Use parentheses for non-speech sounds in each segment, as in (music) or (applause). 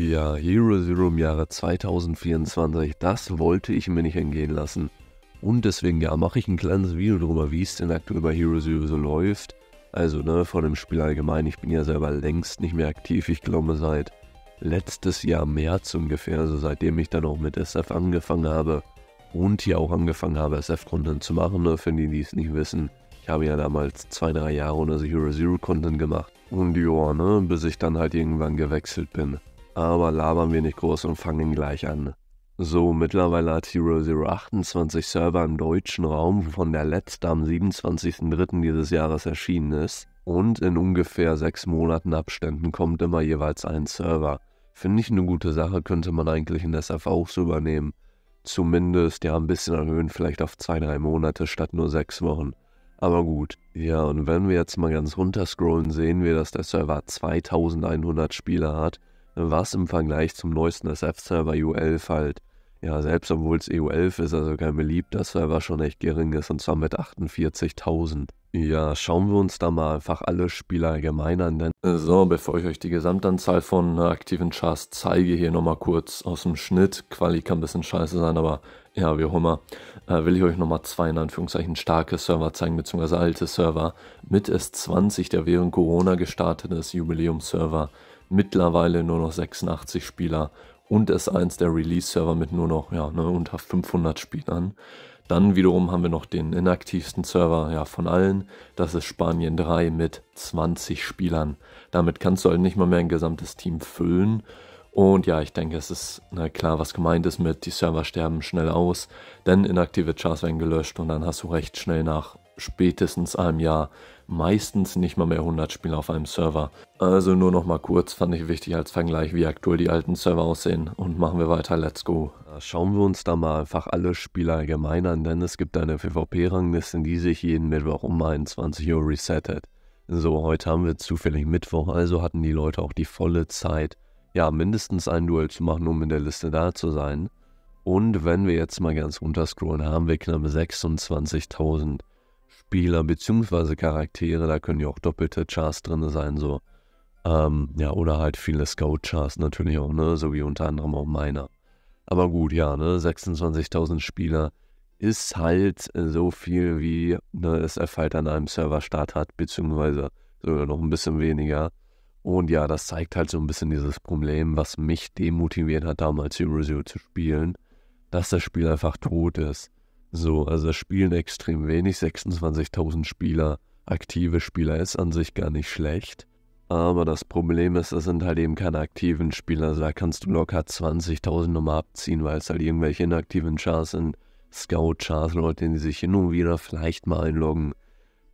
Ja, Hero Zero im Jahre 2024, das wollte ich mir nicht entgehen lassen. Und deswegen, ja, mache ich ein kleines Video darüber, wie es denn aktuell bei Hero Zero so läuft. Also, ne, vor dem Spiel allgemein, ich bin ja selber längst nicht mehr aktiv. Ich glaube, seit letztes Jahr März ungefähr, also seitdem ich dann auch mit SF angefangen habe und hier auch angefangen habe, SF-Content zu machen, ne, für die, die es nicht wissen. Ich habe ja damals zwei, drei Jahre oder so Hero Zero Content gemacht. Und ja, ne, bis ich dann halt irgendwann gewechselt bin aber labern wir nicht groß und fangen gleich an. So, mittlerweile hat Zero 28 Server im deutschen Raum, mhm. von der letzte am 27.03. dieses Jahres erschienen ist. Und in ungefähr sechs Monaten Abständen kommt immer jeweils ein Server. Finde ich eine gute Sache, könnte man eigentlich in SF auch so übernehmen. Zumindest ja ein bisschen erhöhen, vielleicht auf zwei, drei Monate statt nur sechs Wochen. Aber gut, ja, und wenn wir jetzt mal ganz runterscrollen, sehen wir, dass der Server 2100 Spieler hat was im Vergleich zum neuesten SF-Server U11 halt, ja, selbst obwohl es EU11 ist, also kein beliebter Server, schon echt gering ist, und zwar mit 48.000. Ja, schauen wir uns da mal einfach alle Spieler allgemein an, denn so, bevor ich euch die Gesamtanzahl von äh, aktiven Chars zeige, hier nochmal kurz aus dem Schnitt, Quali kann ein bisschen scheiße sein, aber ja, wie auch immer, äh, will ich euch nochmal zwei in Anführungszeichen starke Server zeigen, beziehungsweise alte Server mit S20, der während Corona gestartet ist, Jubiläumsserver, mittlerweile nur noch 86 Spieler und ist eins der Release-Server mit nur noch ja, ne, unter 500 Spielern. Dann wiederum haben wir noch den inaktivsten Server ja, von allen. Das ist Spanien 3 mit 20 Spielern. Damit kannst du halt nicht mal mehr ein gesamtes Team füllen. Und ja, ich denke, es ist klar, was gemeint ist mit, die Server sterben schnell aus, denn inaktive Chars werden gelöscht und dann hast du recht schnell nach spätestens einem Jahr meistens nicht mal mehr 100 Spiele auf einem Server. Also nur noch mal kurz, fand ich wichtig als Vergleich, wie aktuell die alten Server aussehen. Und machen wir weiter, let's go. Schauen wir uns da mal einfach alle Spieler allgemein an, denn es gibt eine PvP-Rangliste, die sich jeden Mittwoch um 21 Uhr resettet. So, heute haben wir zufällig Mittwoch, also hatten die Leute auch die volle Zeit, ja, mindestens ein Duell zu machen, um in der Liste da zu sein. Und wenn wir jetzt mal ganz runterscrollen, haben wir knapp 26.000. Spieler bzw. Charaktere, da können ja auch doppelte Chars drin sein, so. Ähm, ja, oder halt viele Scout-Chars natürlich auch, ne, so wie unter anderem auch meiner. Aber gut, ja, ne, 26.000 Spieler ist halt äh, so viel, wie ne, es f an einem Server Start hat, beziehungsweise sogar noch ein bisschen weniger. Und ja, das zeigt halt so ein bisschen dieses Problem, was mich demotiviert hat, damals Hero Zero zu spielen, dass das Spiel einfach tot ist. So, also spielen extrem wenig, 26.000 Spieler, aktive Spieler ist an sich gar nicht schlecht. Aber das Problem ist, es sind halt eben keine aktiven Spieler. Also da kannst du locker 20.000 nochmal abziehen, weil es halt irgendwelche inaktiven Chars sind, Scout-Chars, Leute, die sich hin und wieder vielleicht mal einloggen.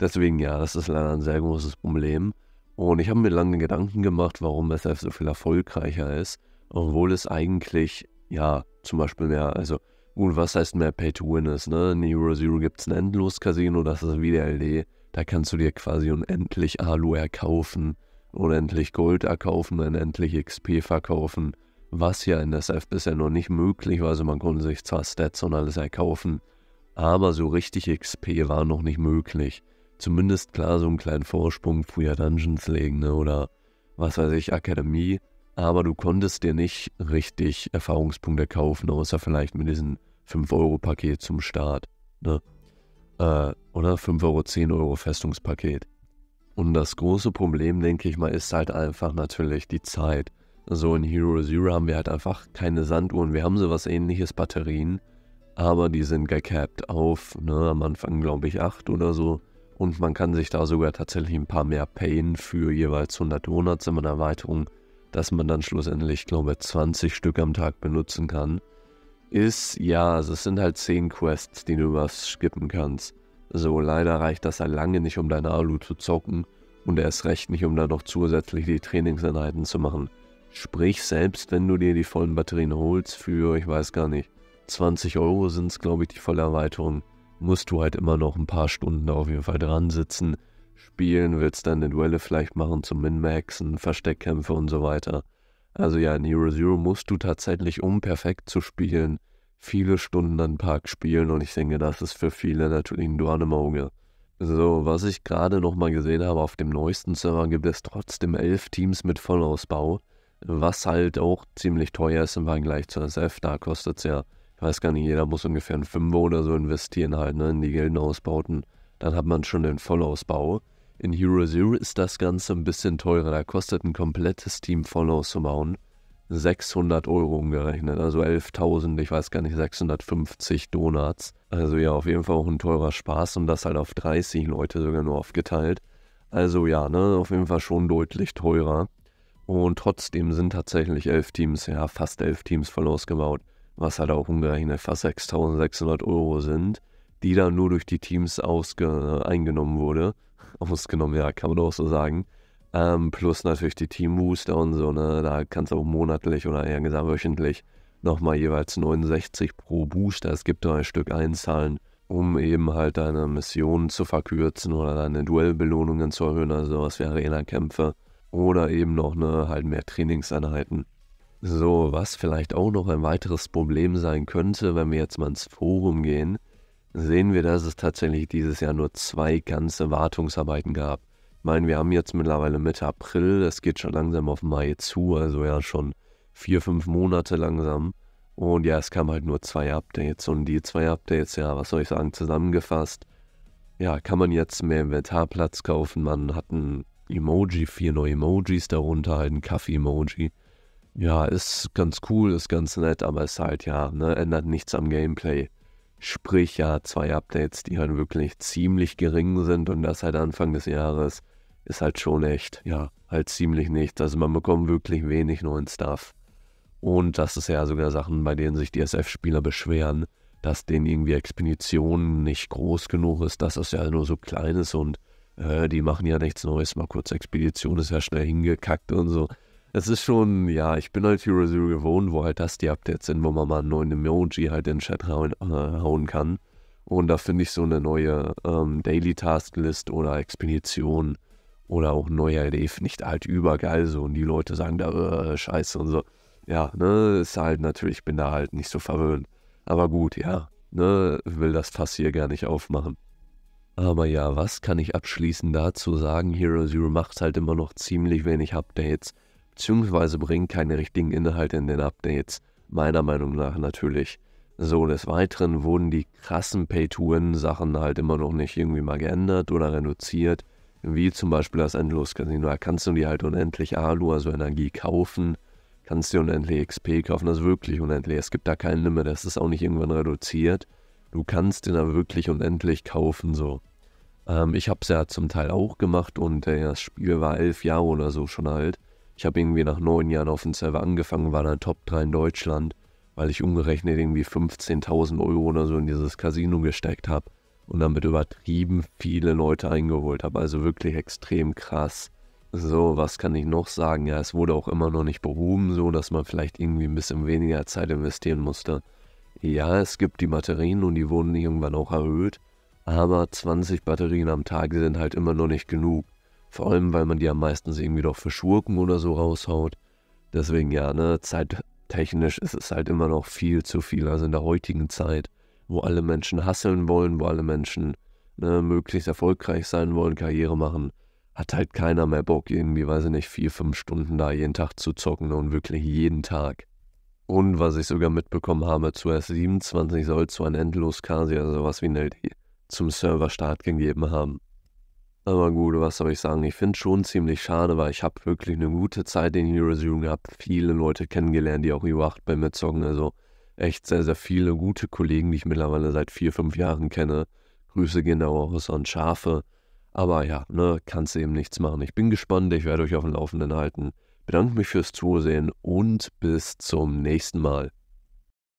Deswegen ja, das ist leider ein sehr großes Problem. Und ich habe mir lange Gedanken gemacht, warum SF so viel erfolgreicher ist, obwohl es eigentlich, ja, zum Beispiel mehr, also Gut, was heißt mehr Pay to Win ist, ne? In Hero Zero gibt es ein Endlos-Casino, das ist wie der LD. Da kannst du dir quasi unendlich Alu erkaufen, unendlich Gold erkaufen, unendlich XP verkaufen. Was ja in SF bisher noch nicht möglich war, also man konnte sich zwar Stats und alles erkaufen, aber so richtig XP war noch nicht möglich. Zumindest klar so einen kleinen Vorsprung früher Dungeons legen, ne? Oder was weiß ich, Akademie aber du konntest dir nicht richtig Erfahrungspunkte kaufen, außer vielleicht mit diesem 5-Euro-Paket zum Start. Ne? Äh, oder 5 Euro, 10 Euro Festungspaket. Und das große Problem, denke ich mal, ist halt einfach natürlich die Zeit. So in Hero Zero haben wir halt einfach keine Sanduhren. Wir haben sowas ähnliches, Batterien, aber die sind gecapped auf, ne, am Anfang glaube ich 8 oder so. Und man kann sich da sogar tatsächlich ein paar mehr payen für jeweils 100 Donuts in einer Erweiterung dass man dann schlussendlich, glaube ich, 20 Stück am Tag benutzen kann, ist, ja, also es sind halt 10 Quests, die du was skippen kannst. So, leider reicht das ja lange nicht, um deine Alu zu zocken und erst recht nicht, um dann noch zusätzlich die Trainingseinheiten zu machen. Sprich, selbst wenn du dir die vollen Batterien holst für, ich weiß gar nicht, 20 Euro sind es, glaube ich, die volle Erweiterung, musst du halt immer noch ein paar Stunden da auf jeden Fall dran sitzen, spielen, willst dann eine Duelle vielleicht machen zum Min-Maxen, Versteckkämpfe und so weiter. Also ja, in Hero Zero musst du tatsächlich, um perfekt zu spielen, viele Stunden an Park spielen und ich denke, das ist für viele natürlich ein Dorn im Auge. So, was ich gerade nochmal gesehen habe, auf dem neuesten Server gibt es trotzdem elf Teams mit Vollausbau, was halt auch ziemlich teuer ist im Vergleich zu SF. Da kostet es ja, ich weiß gar nicht, jeder muss ungefähr ein Fünfer oder so investieren halt, ne, in die Gildenausbauten. ausbauten dann hat man schon den Vollausbau. In Hero Zero ist das Ganze ein bisschen teurer. Da kostet ein komplettes Team Follows zu bauen 600 Euro umgerechnet, also 11.000, ich weiß gar nicht, 650 Donuts. Also ja, auf jeden Fall auch ein teurer Spaß und das halt auf 30 Leute sogar nur aufgeteilt. Also ja, ne, auf jeden Fall schon deutlich teurer. Und trotzdem sind tatsächlich elf Teams, ja, fast elf Teams voll ausgebaut, was halt auch umgerechnet fast 6.600 Euro sind die dann nur durch die Teams ausge eingenommen wurde. (laughs) Ausgenommen, ja, kann man doch so sagen. Ähm, plus natürlich die Teambooster und so, ne? Da kannst du auch monatlich oder eher gesagt wöchentlich nochmal jeweils 69 pro Booster. Es gibt da ein Stück einzahlen, um eben halt deine Missionen zu verkürzen oder deine Duellbelohnungen zu erhöhen, also sowas wie Arena-Kämpfe. Oder eben noch ne, halt mehr Trainingseinheiten. So, was vielleicht auch noch ein weiteres Problem sein könnte, wenn wir jetzt mal ins Forum gehen, sehen wir, dass es tatsächlich dieses Jahr nur zwei ganze Wartungsarbeiten gab. Ich meine, wir haben jetzt mittlerweile Mitte April, das geht schon langsam auf Mai zu, also ja schon vier, fünf Monate langsam. Und ja, es kamen halt nur zwei Updates und die zwei Updates, ja, was soll ich sagen, zusammengefasst, ja, kann man jetzt mehr Inventarplatz kaufen. Man hat ein Emoji, vier neue Emojis, darunter halt ein Kaffee-Emoji. Ja, ist ganz cool, ist ganz nett, aber ist halt, ja, ne, ändert nichts am Gameplay. Sprich, ja, zwei Updates, die halt wirklich ziemlich gering sind und das halt Anfang des Jahres ist halt schon echt, ja, halt ziemlich nichts. Also man bekommt wirklich wenig neuen Stuff. Und das ist ja sogar Sachen, bei denen sich die sf spieler beschweren, dass denen irgendwie Expeditionen nicht groß genug ist, dass das ja nur so klein ist und äh, die machen ja nichts Neues. Mal kurz Expedition ist ja schnell hingekackt und so es ist schon, ja, ich bin halt Hero Zero gewohnt, wo halt das die Updates sind, wo man mal einen neuen Emoji halt in den Chat hauen, äh, hauen kann. Und da finde ich so eine neue ähm, Daily Task List oder Expedition oder auch neue Idee nicht halt übergeil so. Und die Leute sagen da, äh, scheiße und so. Ja, ne, ist halt natürlich, bin da halt nicht so verwöhnt. Aber gut, ja, ne, will das Fass hier gar nicht aufmachen. Aber ja, was kann ich abschließend dazu sagen? Hero Zero macht halt immer noch ziemlich wenig Updates beziehungsweise bringen keine richtigen Inhalte in den Updates, meiner Meinung nach natürlich. So, des Weiteren wurden die krassen Pay-to-Win-Sachen halt immer noch nicht irgendwie mal geändert oder reduziert, wie zum Beispiel das Endlos-Casino. Da kannst du dir halt unendlich Alu, also Energie, kaufen, kannst dir unendlich XP kaufen, das also ist wirklich unendlich. Es gibt da kein Limit, das ist auch nicht irgendwann reduziert. Du kannst dir da wirklich unendlich kaufen, so. Ähm, ich habe es ja zum Teil auch gemacht und äh, das Spiel war elf Jahre oder so schon alt. Ich habe irgendwie nach neun Jahren auf dem Server angefangen, war dann Top 3 in Deutschland, weil ich umgerechnet irgendwie 15.000 Euro oder so in dieses Casino gesteckt habe und damit übertrieben viele Leute eingeholt habe. Also wirklich extrem krass. So, was kann ich noch sagen? Ja, es wurde auch immer noch nicht behoben, so dass man vielleicht irgendwie ein bisschen weniger Zeit investieren musste. Ja, es gibt die Batterien und die wurden irgendwann auch erhöht, aber 20 Batterien am Tag sind halt immer noch nicht genug. Vor allem, weil man die ja meistens irgendwie doch für Schurken oder so raushaut. Deswegen ja, ne, zeittechnisch ist es halt immer noch viel zu viel. Also in der heutigen Zeit, wo alle Menschen hasseln wollen, wo alle Menschen ne, möglichst erfolgreich sein wollen, Karriere machen, hat halt keiner mehr Bock, irgendwie, weiß ich nicht, vier, fünf Stunden da jeden Tag zu zocken und wirklich jeden Tag. Und was ich sogar mitbekommen habe, zu s 27 soll zwar ein Endlos-Kasi, also was wie Nelly, zum Serverstart gegeben haben. Aber gut, was soll ich sagen? Ich finde es schon ziemlich schade, weil ich habe wirklich eine gute Zeit in Hero Zero gehabt. Viele Leute kennengelernt, die auch Euro 8 bei mir zocken. Also echt sehr, sehr viele gute Kollegen, die ich mittlerweile seit vier, fünf Jahren kenne. Grüße gehen da auch raus an Schafe. Aber ja, ne, kannst eben nichts machen. Ich bin gespannt, ich werde euch auf dem Laufenden halten. Bedanke mich fürs Zusehen und bis zum nächsten Mal.